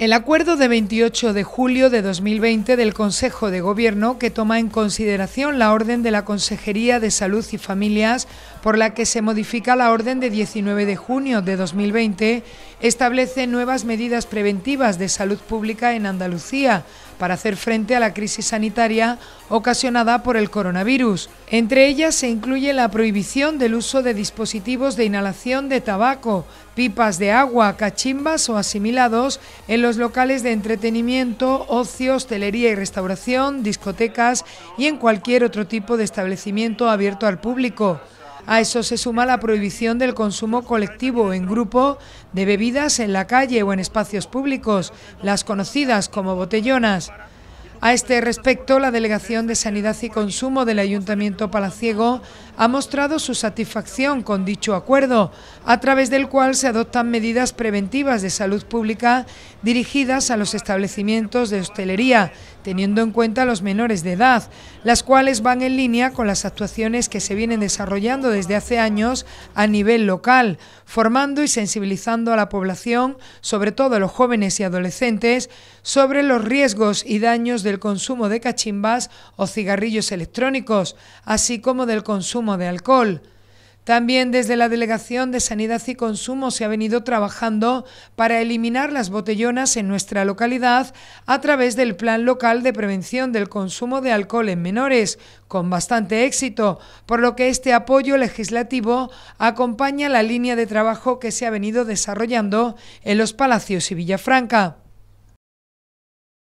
El acuerdo de 28 de julio de 2020 del Consejo de Gobierno, que toma en consideración la orden de la Consejería de Salud y Familias, por la que se modifica la orden de 19 de junio de 2020, establece nuevas medidas preventivas de salud pública en Andalucía para hacer frente a la crisis sanitaria ocasionada por el coronavirus. Entre ellas se incluye la prohibición del uso de dispositivos de inhalación de tabaco, pipas de agua, cachimbas o asimilados en los locales de entretenimiento, ocio, hostelería y restauración, discotecas y en cualquier otro tipo de establecimiento abierto al público. A eso se suma la prohibición del consumo colectivo en grupo de bebidas en la calle o en espacios públicos, las conocidas como botellonas. A este respecto, la Delegación de Sanidad y Consumo del Ayuntamiento Palaciego ha mostrado su satisfacción con dicho acuerdo, a través del cual se adoptan medidas preventivas de salud pública dirigidas a los establecimientos de hostelería, teniendo en cuenta los menores de edad, las cuales van en línea con las actuaciones que se vienen desarrollando desde hace años a nivel local, formando y sensibilizando a la población, sobre todo a los jóvenes y adolescentes, sobre los riesgos y daños del consumo de cachimbas o cigarrillos electrónicos, así como del consumo de alcohol. También desde la Delegación de Sanidad y Consumo se ha venido trabajando para eliminar las botellonas en nuestra localidad a través del Plan Local de Prevención del Consumo de Alcohol en Menores, con bastante éxito, por lo que este apoyo legislativo acompaña la línea de trabajo que se ha venido desarrollando en los Palacios y Villafranca.